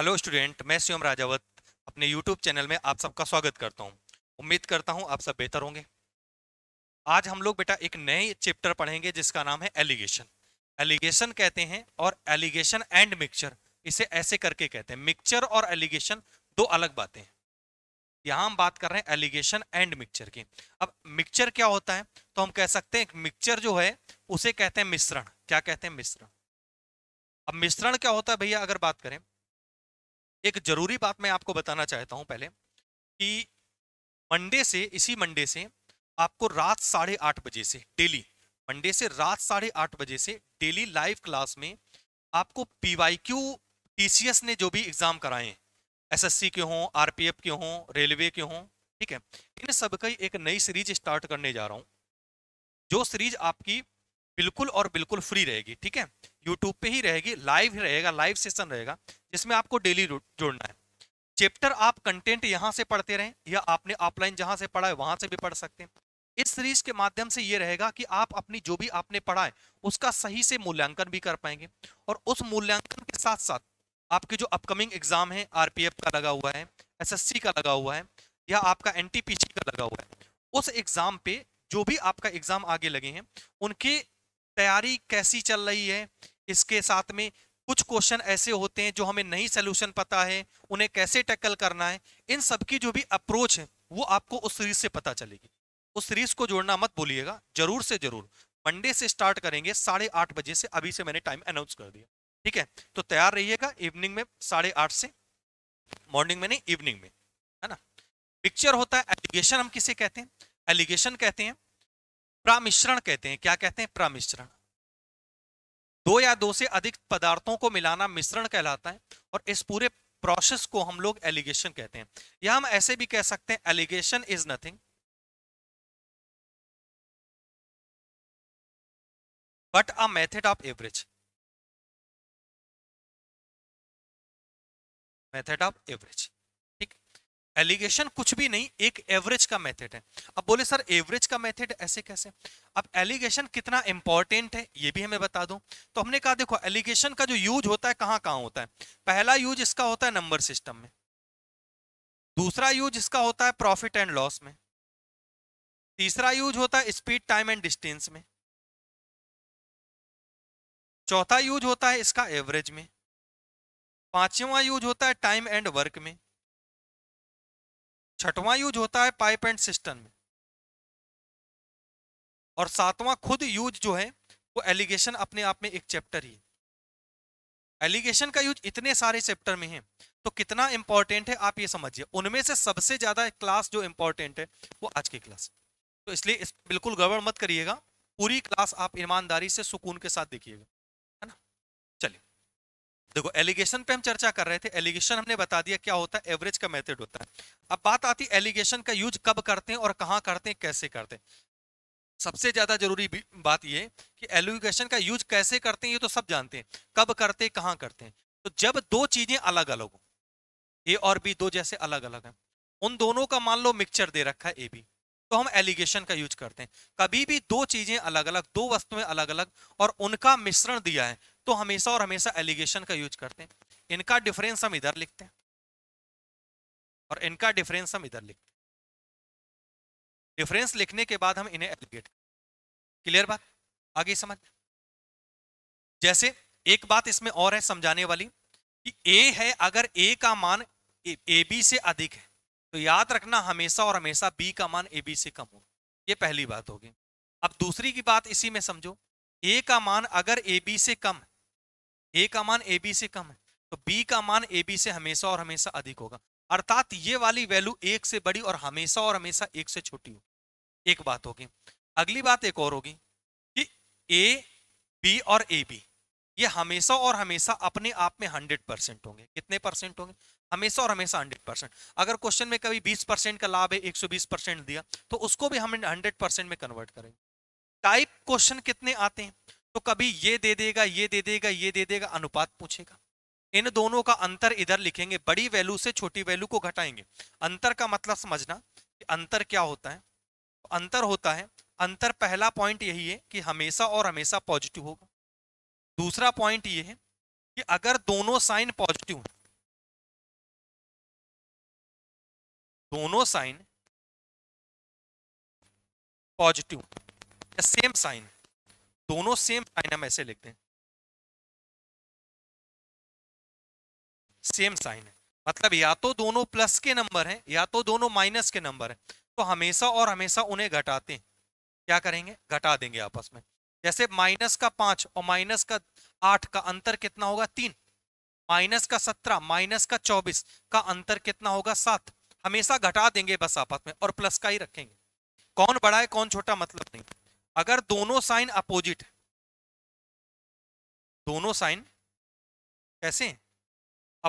hello student मैं स्वयं राजावत अपने यूट्यूब चैनल में आप सबका स्वागत करता हूँ उम्मीद करता हूँ आप सब बेहतर होंगे आज हम लोग बेटा एक नए चैप्टर पढ़ेंगे जिसका नाम है एलिगेशन एलिगेशन कहते हैं और एलिगेशन एंड मिक्सचर इसे ऐसे करके कहते हैं मिक्सचर और एलिगेशन दो अलग बातें हैं यहाँ हम बात कर रहे हैं एलिगेशन एंड मिक्सचर की अब मिक्सचर क्या होता है तो हम कह सकते हैं मिक्सचर जो है उसे कहते हैं मिश्रण क्या कहते हैं मिश्रण अब मिश्रण क्या होता है भैया अगर बात करें एक जरूरी बात मैं आपको बताना चाहता हूं पहले कि मंडे से इसी मंडे से आपको रात साढ़े आठ बजे से डेली मंडे से रात साढ़े आठ बजे से डेली लाइव क्लास में आपको P Y Q T C S ने जो भी एग्जाम कराए हैं एस एस सी के हों आर पी एफ के हों रेलवे के हों ठीक है इन सब का एक नई सीरीज स्टार्ट करने जा रहा हूँ जो सीरीज आपकी बिल्कुल और बिल्कुल फ्री रहेगी ठीक है यूट्यूब पे ही रहेगी लाइव रहेगा लाइव सेशन रहेगा जिसमें आपको डेली जोड़ना है चैप्टर आप कंटेंट यहाँ से पढ़ते रहें या आपने ऑफलाइन जहाँ से पढ़ा है वहाँ से भी पढ़ सकते हैं इस सीरीज के माध्यम से ये रहेगा कि आप अपनी जो भी आपने पढ़ा है उसका सही से मूल्यांकन भी कर पाएंगे और उस मूल्यांकन के साथ साथ आपके जो अपकमिंग एग्जाम है आरपीएफ का लगा हुआ है एसएससी का लगा हुआ है या आपका एनटीपीसी का लगा हुआ है उस एग्जाम पे जो भी आपका एग्जाम आगे लगे हैं उनके तैयारी कैसी चल रही है इसके साथ में कुछ क्वेश्चन ऐसे होते हैं जो हमें नई सोल्यूशन पता है उन्हें कैसे टैकल करना है इन सब की जो भी अप्रोच है वो आपको उस सीरीज से पता चलेगी उस सीरीज को जोड़ना मत बोलिएगा जरूर से जरूर मंडे से स्टार्ट करेंगे साढ़े आठ बजे से अभी से मैंने टाइम अनाउंस कर दिया ठीक है तो तैयार रहिएगा इवनिंग में साढ़े आठ से मॉर्निंग में नहीं इवनिंग में है ना पिक्चर होता है एलिगेशन हम किसे कहते हैं एलिगेशन कहते हैं प्रामिश्रण कहते हैं क्या कहते हैं प्रामिश्रण दो या दो से अधिक पदार्थों को मिलाना मिश्रण कहलाता है और इस पूरे प्रोसेस को हम लोग एलिगेशन कहते हैं या हम ऐसे भी कह सकते हैं alligation is nothing but a method of average method of average alligation कुछ भी नहीं एक एवरेज का मेथड है अब बोले सर एवरेज का मेथड ऐसे कैसे अब एलिगेशन कितना इंपॉर्टेंट है ये भी हमें बता दो तो हमने कहा देखो एलिगेशन का जो यूज होता है कहाँ कहाँ होता है पहला यूज इसका होता है नंबर सिस्टम में दूसरा यूज इसका होता है प्रॉफिट एंड लॉस में तीसरा यूज होता है स्पीड टाइम एंड डिस्टेंस में चौथा यूज होता है इसका एवरेज में पांचवा यूज होता है टाइम एंड वर्क में छठवा यूज होता है पाइप एंड सिस्टम में और सातवां खुद यूज जो है वो एलिगेशन अपने आप में एक चैप्टर ही एलिगेशन का यूज इतने सारे चैप्टर में है तो कितना इंपॉर्टेंट है आप ये समझिए उनमें से सबसे ज्यादा क्लास जो इंपॉर्टेंट है वो आज की क्लास तो इसलिए इस बिल्कुल गड़बड़ मत करिएगा पूरी क्लास आप ईमानदारी से सुकून के साथ देखिएगा देखो एलिगेशन पे हम चर्चा कर रहे थे एलिगेशन हमने बता दिया क्या होता है एवरेज का मेथड होता है अब बात आती है एलिगेशन का यूज कब करते हैं और कहाँ करते हैं कैसे करते हैं सबसे ज्यादा जरूरी बात यह कि एलिगेशन का यूज कैसे करते हैं ये तो सब जानते हैं कब करते हैं कहाँ करते हैं तो जब दो चीजें अलग अलग हो ए और बी दो जैसे अलग अलग हैं उन दोनों का मान लो मिक्सचर दे रखा है ए बी तो हम एलिगेशन का यूज करते हैं कभी भी दो चीजें अलग अलग दो वस्तुएं अलग अलग और उनका मिश्रण दिया है तो हमेशा और हमेशा एलिगेशन का यूज करते हैं इनका डिफरेंस हम इधर लिखते हैं और इनका डिफरेंस हम इधर लिखते हैं डिफरेंस लिखने के बाद हम इन्हें एलिगेट क्लियर बात आगे समझ जैसे एक बात इसमें और है समझाने वाली कि ए है अगर ए का मान ए बी से अधिक है तो याद रखना हमेशा और हमेशा बी का मान ए बी से कम हो ये पहली बात होगी अब दूसरी की बात इसी में समझो ए का मान अगर ए बी से कम है ए का मान ए बी से कम है तो बी का मान ए बी से हमेशा और हमेशा अधिक होगा अर्थात ये वाली वैल्यू एक से बड़ी और हमेशा और हमेशा एक से छोटी होगी एक बात होगी अगली बात एक और होगी कि ए बी और ए बी ये हमेशा और हमेशा अपने आप में हंड्रेड परसेंट होंगे कितने परसेंट होंगे हमेशा और हमेशा हंड्रेड परसेंट अगर क्वेश्चन में कभी बीस परसेंट का लाभ है एक सौ बीस परसेंट दिया तो उसको भी हम हंड्रेड परसेंट में कन्वर्ट करेंगे टाइप क्वेश्चन कितने आते हैं तो कभी ये दे देगा ये दे देगा ये दे देगा अनुपात पूछेगा इन दोनों का अंतर इधर लिखेंगे बड़ी वैल्यू से छोटी वैल्यू को घटाएंगे अंतर का मतलब समझना कि अंतर क्या होता है अंतर होता है अंतर पहला पॉइंट यही है कि हमेशा और हमेशा पॉजिटिव होगा दूसरा पॉइंट ये है कि अगर दोनों साइन पॉजिटिव दोनों साइन पॉजिटिव सेम साइन दोनों सेम साइन हम ऐसे लिखते हैं सेम साइन है मतलब या तो दोनों प्लस के नंबर हैं या तो दोनों माइनस के नंबर हैं तो हमेशा और हमेशा उन्हें घटाते हैं क्या करेंगे घटा देंगे आपस में जैसे माइनस का पांच और माइनस का आठ का अंतर कितना होगा तीन माइनस का सत्रह माइनस का चौबीस का अंतर कितना होगा सात हमेशा घटा देंगे बस आपस में और प्लस का ही रखेंगे कौन बड़ा है कौन छोटा मतलब नहीं अगर दोनों साइन अपोजिट दोनों साइन कैसे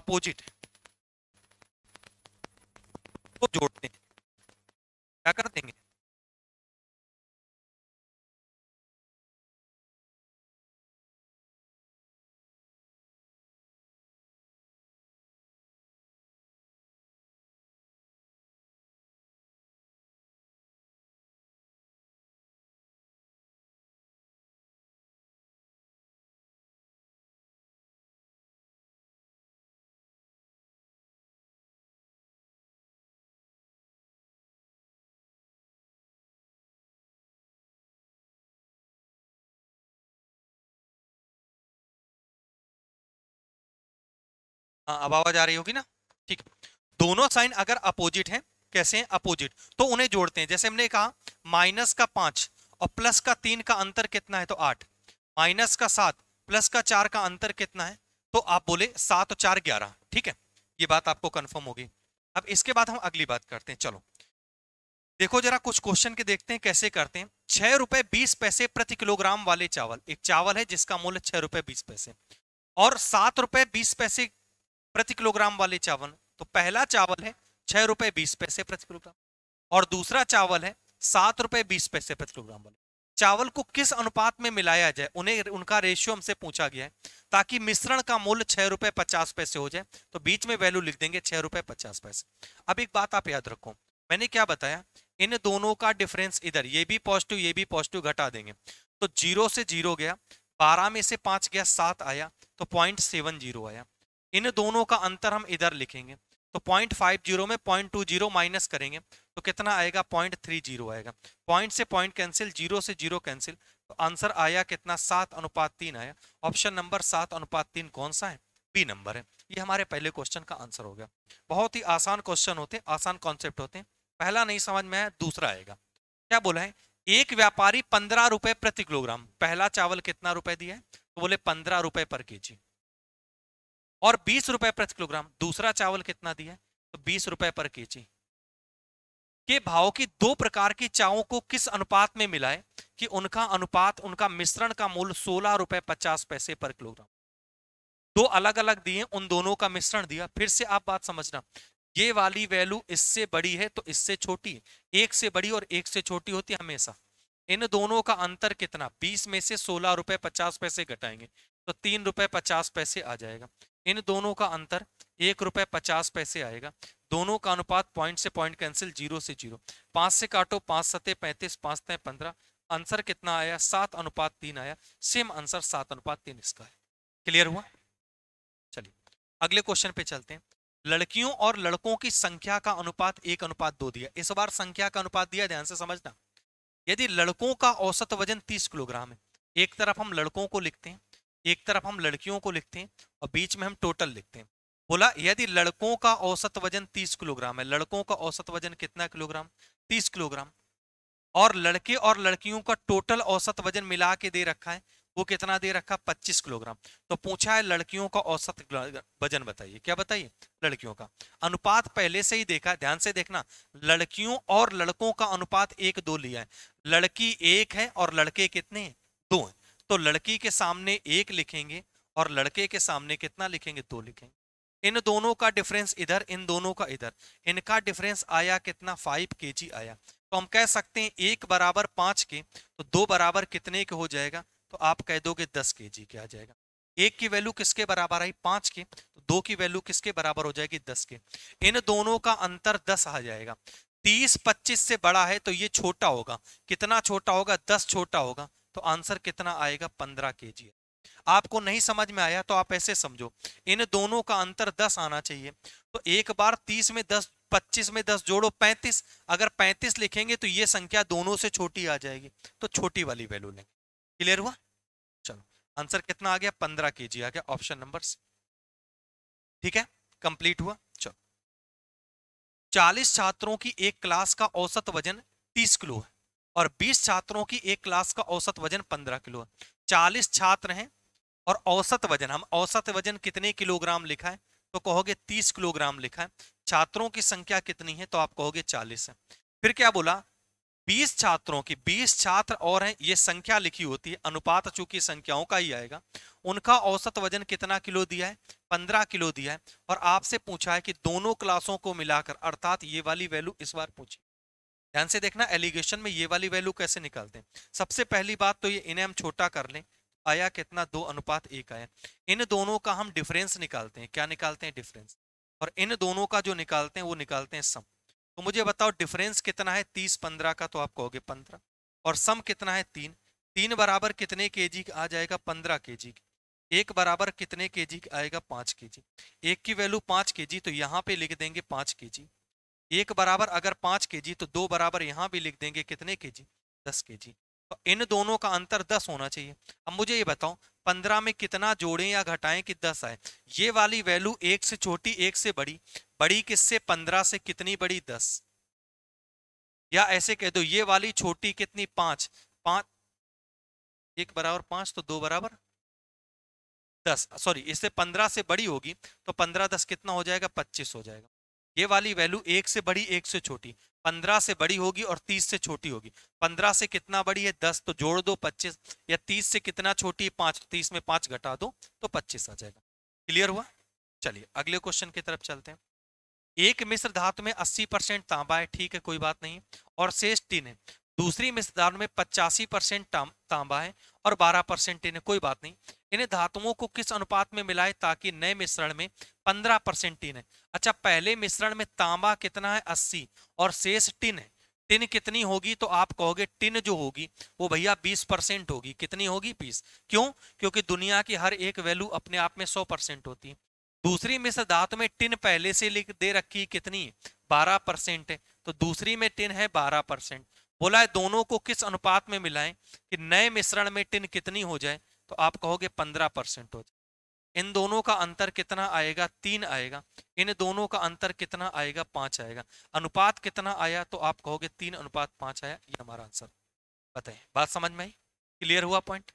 अपोजिट को तो जोड़ते हैं क्या कर देंगे हाँ अब आवाज आ रही होगी ना ठीक दोनों साइन अगर अपोजिट हैं कैसे हैं अपोजिट तो उन्हें जोड़ते हैं जैसे हमने कहा माइनस का पांच और प्लस का तीन का अंतर कितना है तो आठ माइनस का सात प्लस का चार का अंतर कितना है तो आप बोले सात और चार ग्यारह ठीक है ये बात आपको कंफर्म होगी अब इसके बाद हम अगली बात करते हैं चलो देखो जरा कुछ क्वेश्चन के देखते हैं कैसे करते हैं छह रुपए बीस पैसे प्रति किलोग्राम वाले चावल एक चावल है जिसका मूल्य छह रुपए बीस पैसे और सात रुपए बीस पैसे प्रति किलोग्राम वाले चावल तो पहला चावल है छह रुपए बीस पैसे प्रति किलोग्राम और दूसरा चावल है सात रुपए बीस पैसे प्रति किलोग्राम वाले चावल को किस अनुपात में मिलाया जाए उन्हें उनका रेशियो हमसे पूछा गया है ताकि मिश्रण का मूल्य छह रुपए पचास पैसे हो जाए तो बीच में वैल्यू लिख देंगे छह रुपए पचास पैसे अब एक बात आप याद रखो मैंने क्या बताया इन दोनों का डिफरेंस इधर ये भी पॉजिटिव ये भी पॉजिटिव घटा देंगे तो जीरो से जीरो गया बारह में से पांच गया सात आया तो पॉइंट सेवन जीरो आया इन दोनों का अंतर हम इधर लिखेंगे तो पॉइंट फाइव जीरो में पॉइंट टू जीरो माइनस करेंगे तो कितना आएगा पॉइंट थ्री जीरो आएगा पॉइंट से पॉइंट कैंसिल जीरो से जीरो कैंसिल तो आंसर आया कितना सात अनुपात तीन आया ऑप्शन नंबर सात अनुपात तीन कौन सा है बी नंबर है ये हमारे पहले क्वेश्चन का आंसर हो गया बहुत ही आसान क्वेश्चन होते हैं आसान कॉन्सेप्ट होते हैं पहला नहीं समझ में आया दूसरा आएगा क्या बोला है एक व्यापारी पंद्रह रुपए प्रति किलोग्राम पहला चावल कितना रुपए दिया है तो बोले पंद्रह रुपए पर के जी और बीस रुपए प्रति किलोग्राम दूसरा चावल कितना दिया तो बीस रुपए पर के जी के भाव की दो प्रकार की चावों को किस अनुपात में मिलाए कि उनका अनुपात उनका मिश्रण का मूल्य सोलह रुपए पचास पैसे पर किलोग्राम दो अलग अलग दिए उन दोनों का मिश्रण दिया फिर से आप बात समझना ये वाली वैल्यू इससे बड़ी है तो इससे छोटी है एक से बड़ी और एक से छोटी होती है हमेशा इन दोनों का अंतर कितना बीस में से सोलह रुपए पचास पैसे घटाएंगे तो तीन रुपए पचास पैसे आ जाएगा इन दोनों का अंतर एक रुपए पचास पैसे आएगा दोनों का अनुपात पॉइंट से पॉइंट कैंसिल जीरो से जीरो पांच से काटो पांच सते पैंतीस पांच तय पंद्रह आंसर कितना आया सात अनुपात तीन आया सेम आंसर सात अनुपात तीन इसका है क्लियर हुआ चलिए अगले क्वेश्चन पे चलते हैं लड़कियों और लड़कों की संख्या का अनुपात एक अनुपात दो दिया इस बार संख्या का अनुपात दिया ध्यान से समझना यदि लड़कों का औसत वजन तीस किलोग्राम है एक तरफ हम लड़कों को लिखते हैं एक तरफ हम लड़कियों को लिखते हैं और बीच में हम टोटल लिखते हैं बोला यदि लड़कों का औसत वजन 30 किलोग्राम है लड़कों का औसत वजन कितना किलोग्राम 30 किलोग्राम और लड़के और लड़कियों का टोटल औसत वजन मिला के दे रखा है वो कितना दे रखा है 25 किलोग्राम तो पूछा है लड़कियों का औसत वजन बताइए क्या बताइए लड़कियों का अनुपात पहले से ही देखा ध्यान से देखना लड़कियों और लड़कों का अनुपात एक दो लिया है लड़की एक है और लड़के कितने हैं दो हैं तो लड़की के सामने एक लिखेंगे और लड़के के सामने कितना लिखेंगे दो लिखेंगे इन दोनों का डिफरेंस इधर इन दोनों का इधर इनका डिफरेंस आया कितना फाइव के आया तो हम कह सकते हैं एक बराबर पाँच के तो दो बराबर कितने के हो जाएगा तो आप कह दोगे दस के जी के आ जाएगा एक की वैल्यू किसके बराबर आई पाँच के तो दो की वैल्यू किसके बराबर हो जाएगी दस के इन दोनों का अंतर दस आ जाएगा तीस पच्चीस से बड़ा है तो ये छोटा होगा कितना छोटा होगा दस छोटा होगा तो आंसर कितना आएगा पंद्रह के आपको नहीं समझ में आया तो आप ऐसे समझो इन दोनों का अंतर दस आना चाहिए तो एक बार तीस में दस पच्चीस में दस जोड़ो पैंतीस अगर पैंतीस लिखेंगे तो ये संख्या दोनों से छोटी आ जाएगी तो छोटी वाली वैल्यू लेंगे क्लियर हुआ चलो आंसर कितना आ गया पंद्रह के आ गया ऑप्शन नंबर ठीक है कंप्लीट हुआ चलो चालीस छात्रों की एक क्लास का औसत वजन तीस किलो है और 20 छात्रों की एक क्लास का औसत वजन 15 किलो है 40 छात्र हैं और औसत वजन हम औसत वजन कितने किलोग्राम लिखा है तो कहोगे 30 किलोग्राम लिखा है छात्रों की संख्या कितनी है तो आप कहोगे 40 है फिर क्या बोला 20 छात्रों की 20 छात्र और हैं ये संख्या लिखी होती है अनुपात चूंकि संख्याओं का ही आएगा उनका औसत वजन कितना किलो दिया है 15 किलो दिया है और आपसे पूछा है कि दोनों क्लासों को मिलाकर अर्थात ये वाली वैल्यू इस बार पूछी ध्यान से देखना एलिगेशन में ये वाली वैल्यू कैसे निकालते हैं सबसे पहली बात तो ये इन्हें हम छोटा कर लें आया कितना दो अनुपात एक आया इन दोनों का हम डिफरेंस निकालते हैं क्या निकालते हैं डिफरेंस और इन दोनों का जो निकालते हैं वो निकालते हैं सम तो मुझे बताओ डिफरेंस कितना है तीस पंद्रह का तो आप कहोगे पंद्रह और सम कितना है तीन तीन बराबर कितने के जी आ जाएगा पंद्रह के जी एक बराबर कितने के जी आएगा पाँच के जी एक की वैल्यू पाँच के जी तो यहाँ पे लिख देंगे पाँच के जी एक बराबर अगर पाँच के जी तो दो बराबर यहाँ भी लिख देंगे कितने के जी दस के जी तो इन दोनों का अंतर दस होना चाहिए अब मुझे ये बताओ पंद्रह में कितना जोड़ें या घटाएं कि दस आए ये वाली वैल्यू एक से छोटी एक से बड़ी बड़ी किससे पंद्रह से कितनी बड़ी दस या ऐसे कह दो ये वाली छोटी कितनी पाँच पाँच एक बराबर पाँच तो दो बराबर दस सॉरी इससे पंद्रह से बड़ी होगी तो पंद्रह दस कितना हो जाएगा पच्चीस हो जाएगा ये वाली वैल्यू एक से बड़ी एक से छोटी पंद्रह से बड़ी होगी और तीस से छोटी होगी पंद्रह से कितना बड़ी है दस तो जोड़ दो पच्चीस या तीस से कितना छोटी है पांच तीस में पांच घटा दो तो पच्चीस आ जाएगा क्लियर हुआ चलिए अगले क्वेश्चन की तरफ चलते हैं एक मिश्र धातु में अस्सी परसेंट तांबा है ठीक है कोई बात नहीं और शेष टीन है दूसरी मिश्र धातु में पचासी परसेंट तांबा है और बारह परसेंट टिन कोई बात नहीं इन्हें धातुओं को किस अनुपात में मिलाए ताकि नए मिश्रण में पंद्रह परसेंट टिन है अच्छा पहले मिश्रण में तांबा कितना है अस्सी और शेष टिन है टिन कितनी होगी तो आप कहोगे टिन जो होगी वो भैया बीस परसेंट होगी कितनी होगी बीस क्यों क्योंकि दुनिया की हर एक वैल्यू अपने आप में सौ परसेंट होती है दूसरी मिश्र धातु में टिन पहले से लिख दे रखी कितनी है बारह परसेंट है तो दूसरी में टिन है बारह परसेंट बोला है दोनों को किस अनुपात में मिलाएं कि नए मिश्रण में टिन कितनी हो जाए तो आप कहोगे पंद्रह परसेंट हो जाए इन दोनों का अंतर कितना आएगा तीन आएगा इन दोनों का अंतर कितना आएगा पांच आएगा अनुपात कितना आया तो आप कहोगे तीन अनुपात पांच आया ये हमारा आंसर बताए बात समझ में आई क्लियर हुआ पॉइंट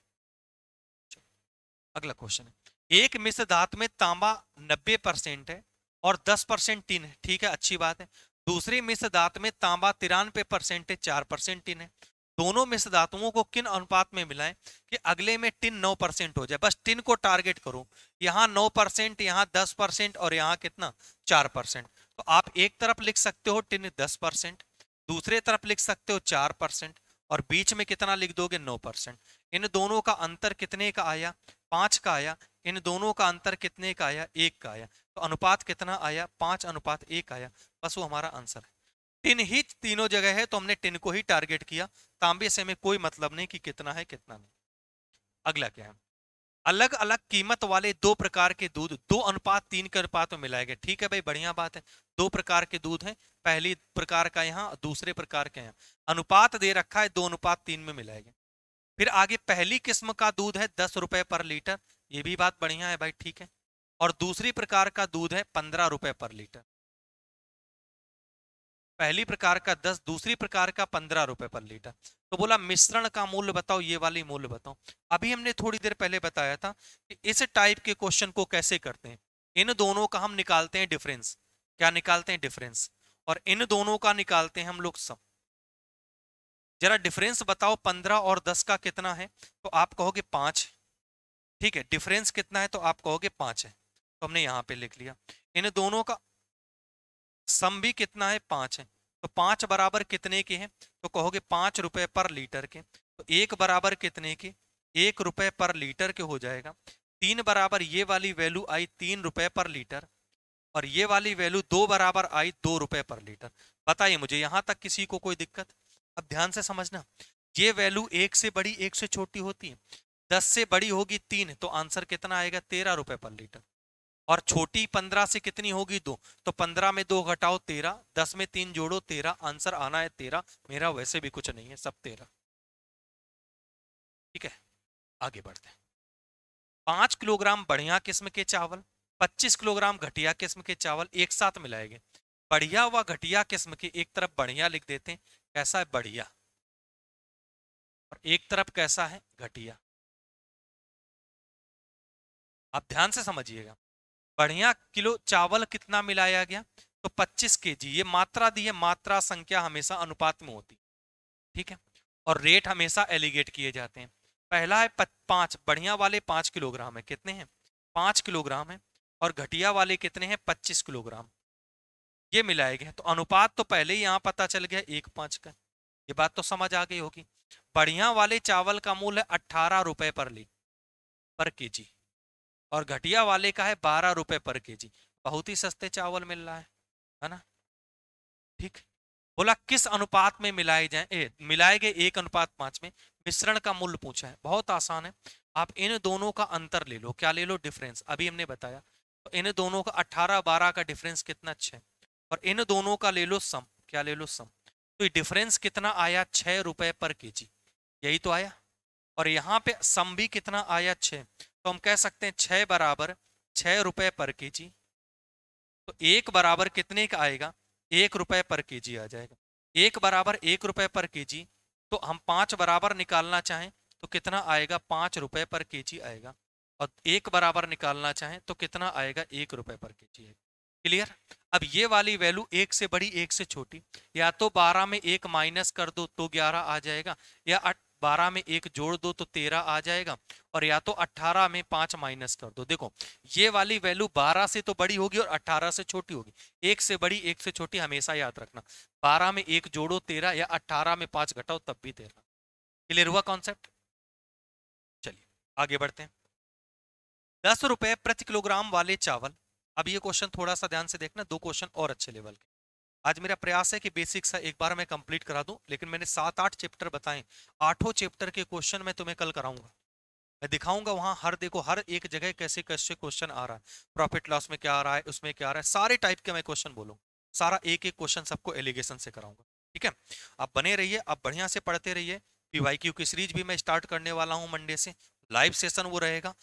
अगला क्वेश्चन है एक मिश्र धातु में तांबा नब्बे परसेंट है और दस परसेंट टिन है ठीक है अच्छी बात है दूसरी मिश्र धातु में तांबा तिरानवे है चार परसेंट टिन है दोनों मिश्र धातुओं को किन अनुपात में मिलाएं कि अगले में टिन नौ परसेंट हो जाए बस टिन को टारगेट करो यहाँ नौ परसेंट यहाँ दस परसेंट और यहाँ कितना चार परसेंट तो आप एक तरफ लिख सकते हो टिन दस परसेंट दूसरे तरफ लिख सकते हो चार परसेंट और बीच में कितना लिख दोगे नौ परसेंट इन दोनों का अंतर कितने का आया पांच का आया इन दोनों का अंतर कितने का आया एक का आया तो अनुपात कितना आया पांच अनुपात एक आया बस वो हमारा आंसर है टिन ही तीनों जगह है तो हमने टिन को ही टारगेट किया तांबे से हमें कोई मतलब नहीं कि कितना है कितना नहीं अगला क्या है अलग अलग कीमत वाले दो प्रकार के दूध दो अनुपात तीन के अनुपात में मिलाए गए ठीक है भाई बढ़िया बात है दो प्रकार के दूध हैं पहली प्रकार का यहाँ दूसरे प्रकार के यहाँ अनुपात दे रखा है दो अनुपात तीन में मिलाए गए फिर आगे पहली किस्म का दूध है दस रुपए पर लीटर ये भी बात बढ़िया है भाई ठीक है और दूसरी प्रकार का दूध है पंद्रह रुपए पर लीटर पहली प्रकार का दस दूसरी प्रकार का पंद्रह रुपए पर लीटर तो बोला मिश्रण का मूल्य बताओ ये वाली मूल्य बताओ अभी हमने थोड़ी देर पहले बताया था कि इस टाइप के क्वेश्चन को कैसे करते हैं इन दोनों का हम निकालते हैं डिफरेंस क्या निकालते हैं डिफरेंस और इन दोनों का निकालते हैं हम लोग सम जरा डिफरेंस बताओ पंद्रह और दस का कितना है तो आप कहोगे पांच ठीक है डिफरेंस कितना है तो आप कहोगे पांच है तो हमने यहाँ पे लिख लिया इन दोनों का सम भी कितना है पाँच है तो पाँच बराबर कितने के हैं तो कहोगे पाँच रुपये पर लीटर के तो एक बराबर कितने के एक रुपये पर लीटर के हो जाएगा तीन बराबर ये वाली वैल्यू आई तीन रुपये पर लीटर और ये वाली वैल्यू दो बराबर आई दो रुपये पर लीटर बताइए मुझे यहाँ तक किसी को कोई दिक्कत अब ध्यान से समझना ये वैल्यू एक से बड़ी एक से छोटी होती है दस से बड़ी होगी तीन तो आंसर कितना आएगा तेरह रुपये पर लीटर और छोटी पंद्रह से कितनी होगी दो तो पंद्रह में दो घटाओ तेरह दस में तीन जोड़ो तेरह आंसर आना है तेरह मेरा वैसे भी कुछ नहीं है सब तेरह ठीक है आगे बढ़ते हैं पांच किलोग्राम बढ़िया किस्म के चावल पच्चीस किलोग्राम घटिया किस्म के चावल एक साथ मिलाए गए बढ़िया व घटिया किस्म के एक तरफ बढ़िया लिख देते हैं कैसा है बढ़िया और एक तरफ कैसा है घटिया आप ध्यान से समझिएगा बढ़िया किलो चावल कितना मिलाया गया तो 25 जी ये मात्रा दी है मात्रा संख्या हमेशा अनुपात में होती ठीक है और रेट हमेशा एलिगेट किए जाते हैं पहला है पाँच बढ़िया वाले पाँच किलोग्राम है कितने हैं पाँच किलोग्राम है और घटिया वाले कितने हैं पच्चीस किलोग्राम ये मिलाए गए तो अनुपात तो पहले ही यहाँ पता चल गया एक पाँच का ये बात तो समझ आ गई होगी बढ़िया वाले चावल का मूल्य अट्ठारह रुपए पर ली पर केजी और घटिया वाले का है बारह रुपए पर केजी बहुत ही सस्ते चावल मिल रहा है है ना ठीक बोला किस अनुपात में मिलाए जाए ए, मिलाए गए एक अनुपात पांच में मिश्रण का मूल्य पूछा है बहुत आसान है आप इन दोनों का अंतर ले लो क्या ले लो डिफरेंस अभी हमने बताया तो इन दोनों का अठारह बारह का डिफरेंस कितना छः और इन दोनों का ले लो सम क्या ले लो सम तो ये डिफरेंस कितना आया छः रुपये पर के यही तो आया और यहाँ पे सम भी कितना आया छः तो हम कह सकते हैं छः बराबर छः रुपये पर के जी तो एक बराबर कितने का आएगा एक रुपये पर के जी आ जाएगा एक बराबर एक रुपये पर के जी तो हम पाँच बराबर निकालना चाहें तो कितना आएगा पाँच रुपये पर के जी आएगा और एक बराबर निकालना चाहें तो कितना आएगा एक रुपये पर के जी क्लियर अब ये वाली वैल्यू एक से बड़ी एक से छोटी या तो बारह में एक माइनस कर दो तो ग्यारह आ जाएगा या बारह में एक जोड़ दो तो तेरह आ जाएगा और या तो अट्ठारह में पांच माइनस कर दो देखो ये वाली वैल्यू बारह से तो बड़ी होगी और अट्ठारह से छोटी होगी एक से बड़ी एक से छोटी हमेशा याद रखना बारह में एक जोड़ो तेरह या अट्ठारह में पांच घटाओ तब भी तेरह क्लियर हुआ कॉन्सेप्ट चलिए आगे बढ़ते हैं दस रुपए प्रति किलोग्राम वाले चावल अब ये क्वेश्चन थोड़ा सा ध्यान से देखना दो क्वेश्चन और अच्छे लेवल के आज मेरा प्रयास है कि बेसिक सा एक बार मैं कंप्लीट करा दूं लेकिन मैंने सात आठ चैप्टर बताए आठों चैप्टर के क्वेश्चन मैं तुम्हें कल कराऊंगा मैं दिखाऊंगा वहां हर देखो हर एक जगह कैसे कैसे क्वेश्चन आ रहा है प्रॉफिट लॉस में क्या आ रहा है उसमें क्या आ रहा है सारे टाइप के मैं क्वेश्चन बोलूंगा सारा एक एक क्वेश्चन सबको एलिगेशन से कराऊंगा ठीक है आप बने रहिए आप बढ़िया से पढ़ते रहिए पी की सीरीज भी मैं स्टार्ट करने वाला हूँ मंडे से लाइव सेशन वो रहेगा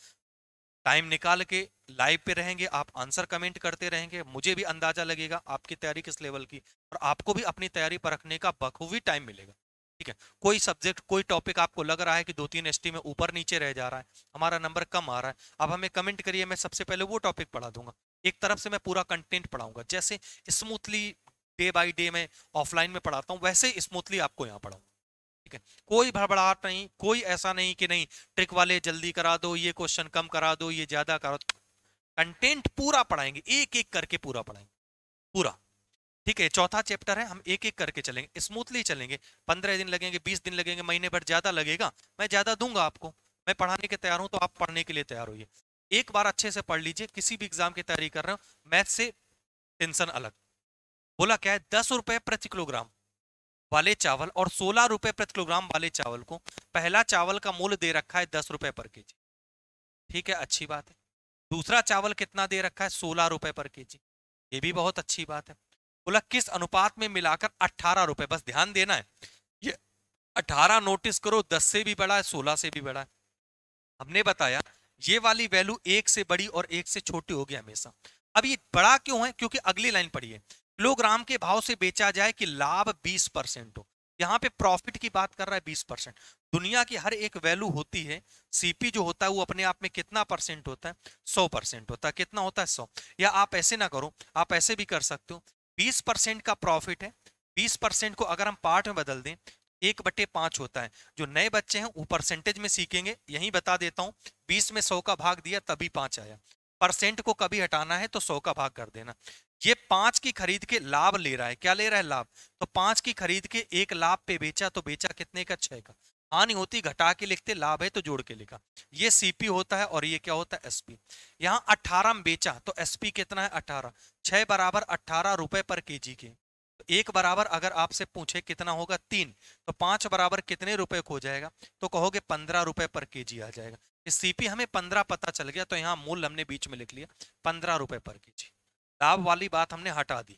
टाइम निकाल के लाइव पे रहेंगे आप आंसर कमेंट करते रहेंगे मुझे भी अंदाजा लगेगा आपकी तैयारी किस लेवल की और आपको भी अपनी तैयारी परखने का बखूबी टाइम मिलेगा ठीक है कोई सब्जेक्ट कोई टॉपिक आपको लग रहा है कि दो तीन एस में ऊपर नीचे रह जा रहा है हमारा नंबर कम आ रहा है आप हमें कमेंट करिए मैं सबसे पहले वो टॉपिक पढ़ा दूंगा एक तरफ से मैं पूरा कंटेंट पढ़ाऊंगा जैसे स्मूथली डे बाई डे मैं ऑफलाइन में पढ़ाता हूँ वैसे स्मूथली आपको यहाँ पढ़ाऊंगा ठीक है कोई भड़बड़ाहट नहीं कोई ऐसा नहीं कि नहीं ट्रिक वाले जल्दी करा दो ये क्वेश्चन कम करा दो ये ज्यादा करा दो कंटेंट पूरा पढ़ाएंगे एक एक करके पूरा पढ़ाएंगे पूरा ठीक है चौथा चैप्टर है हम एक एक करके चलेंगे स्मूथली चलेंगे पंद्रह दिन लगेंगे बीस दिन लगेंगे महीने भर ज्यादा लगेगा मैं ज्यादा दूंगा आपको मैं पढ़ाने के तैयार हूं तो आप पढ़ने के लिए तैयार होइए एक बार अच्छे से पढ़ लीजिए किसी भी एग्जाम की तैयारी कर रहे हो मैथ से टेंशन अलग बोला क्या है दस रुपए प्रति किलोग्राम वाले चावल और सोलह रुपए प्रति किलोग्राम वाले चावल को पहला चावल का मूल्य दे रखा है दस रुपए पर के जी ठीक है अच्छी बात है दूसरा चावल कितना दे रखा है सोलह रुपए पर के जी ये भी बहुत अच्छी बात है बोला किस अनुपात में मिलाकर अट्ठारह रुपए बस ध्यान देना है ये अठारह नोटिस करो दस से भी बड़ा है सोलह से भी बड़ा है हमने बताया ये वाली वैल्यू एक से बड़ी और एक से छोटी होगी हमेशा अब ये बड़ा क्यों है क्योंकि अगली लाइन पढ़िए राम के भाव से बेचा जाए कि लाभ 20 परसेंट हो यहाँ पे प्रॉफिट की बात कर रहा है 20 परसेंट दुनिया की हर एक वैल्यू होती है सीपी जो होता है वो अपने आप में कितना परसेंट होता है 100 परसेंट होता है कितना होता है 100 या आप ऐसे ना करो आप ऐसे भी कर सकते हो 20 परसेंट का प्रॉफिट है 20 परसेंट को अगर हम पार्ट में बदल दें एक बटे पांच होता है जो नए बच्चे हैं वो परसेंटेज में सीखेंगे यही बता देता हूँ बीस में सौ का भाग दिया तभी पांच आया परसेंट को कभी हटाना है तो सौ का भाग कर देना ये पांच की खरीद के लाभ ले रहा है क्या ले रहा है लाभ तो पांच की खरीद के एक लाभ पे बेचा तो बेचा कितने का छह का हानि होती घटा के लिखते लाभ है तो जोड़ के लिखा ये सीपी होता है और ये क्या होता है एसपी यहाँ अट्ठारह में बेचा तो एसपी कितना है अट्ठारह छह बराबर अट्ठारह रुपए पर के जी के तो एक बराबर अगर आपसे पूछे कितना होगा तीन तो पांच बराबर कितने रुपए को जाएगा तो कहोगे पंद्रह रुपए पर के जी आ जाएगा सीपी हमें पंद्रह पता चल गया तो यहाँ मूल हमने बीच में लिख लिया पंद्रह रुपए पर के जी लाभ वाली बात हमने हटा दी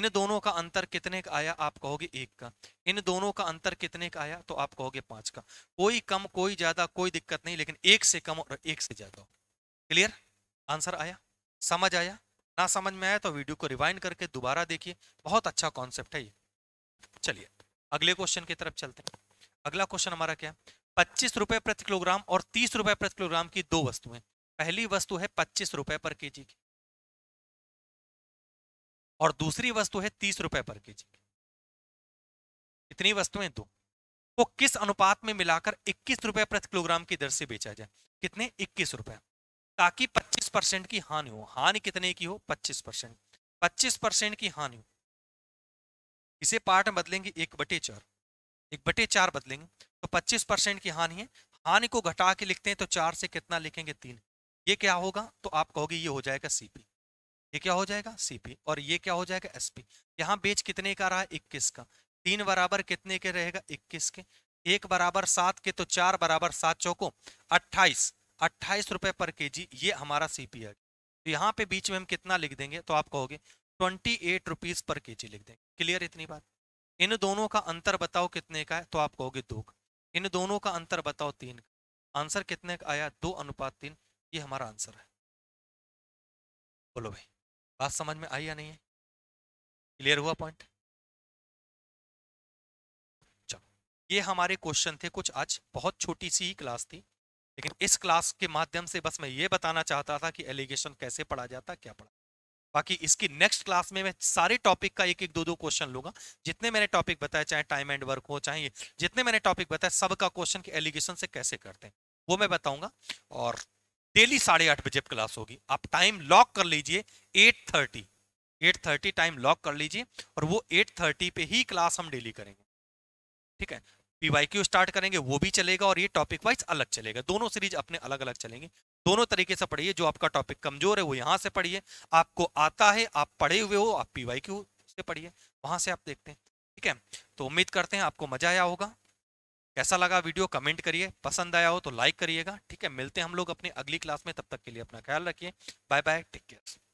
इन दोनों का अंतर कितने का आया आप कहोगे एक का इन दोनों का अंतर कितने का आया तो आप कहोगे पांच का कोई कम कोई ज्यादा कोई दिक्कत नहीं लेकिन एक से कम और एक से ज्यादा क्लियर आंसर आया समझ आया ना समझ में आया तो वीडियो को रिवाइंड करके दोबारा देखिए बहुत अच्छा कॉन्सेप्ट है ये चलिए अगले क्वेश्चन की तरफ चलते हैं अगला क्वेश्चन हमारा क्या है पच्चीस रुपए प्रति किलोग्राम और तीस रुपए प्रति किलोग्राम की दो वस्तुएं पहली वस्तु है पच्चीस रुपए पर के जी की और दूसरी वस्तु है तीस रुपए पर के जी इतनी वस्तुएं दो को किस अनुपात में मिलाकर इक्कीस रुपए प्रति किलोग्राम की दर से बेचा जाए कितने इक्कीस रुपए ताकि पच्चीस परसेंट की हानि हो हानि कितने की हो पच्चीस परसेंट पच्चीस परसेंट की हानि हो इसे पार्ट में बदलेंगे एक बटे चार एक बटे चार बदलेंगे तो पच्चीस परसेंट की हानि है हानि को घटा के लिखते हैं तो चार से कितना लिखेंगे तीन ये क्या होगा तो आप कहोगे ये हो जाएगा सीपी ये क्या हो जाएगा सीपी और ये क्या हो जाएगा एसपी यहाँ बेच कितने का रहा इक्कीस का तीन बराबर कितने के रहेगा इक्कीस के एक बराबर सात के तो चार बराबर सात चौको अट्ठाईस अट्ठाईस रुपए पर के जी ये हमारा सीपी है तो यहाँ पे बीच में हम कितना लिख देंगे तो आप कहोगे ट्वेंटी एट रुपीज पर के जी लिख देंगे क्लियर इतनी बात इन दोनों का अंतर बताओ कितने का है तो आप कहोगे दो का इन दोनों का अंतर बताओ तीन का आंसर कितने का आया दो अनुपात तीन ये हमारा आंसर है बोलो भाई बात समझ में आई या नहीं है क्लियर हुआ पॉइंट चलो ये हमारे क्वेश्चन थे कुछ आज बहुत छोटी सी ही क्लास थी लेकिन इस क्लास के माध्यम से बस मैं ये बताना चाहता था कि एलिगेशन कैसे पढ़ा जाता क्या पढ़ा बाकी इसकी नेक्स्ट क्लास में मैं सारे टॉपिक का एक एक दो दो क्वेश्चन लूंगा जितने मैंने टॉपिक बताया चाहे टाइम एंड वर्क हो चाहे जितने मैंने टॉपिक बताया सबका क्वेश्चन एलिगेशन से कैसे करते हैं वो मैं बताऊंगा और डेली साढ़े आठ बजे क्लास होगी आप टाइम लॉक कर लीजिए eight thirty eight thirty time lock कर लीजिए और वो एट थर्टी पे ही क्लास हम डेली करेंगे ठीक है क्यू स्टार्ट करेंगे वो भी चलेगा और ये टॉपिक वाइज अलग चलेगा दोनों सीरीज अपने अलग अलग चलेंगे दोनों तरीके से पढ़िए जो आपका टॉपिक कमजोर है वो यहाँ से पढ़िए आपको आता है आप पढ़े हुए हो आप क्यू से पढ़िए वहां से आप देखते हैं ठीक है तो उम्मीद करते हैं आपको मजा आया होगा कैसा लगा वीडियो कमेंट करिए पसंद आया हो तो लाइक करिएगा ठीक है मिलते हैं हम लोग अपनी अगली क्लास में तब तक के लिए अपना ख्याल रखिए बाय बाय टेक केयर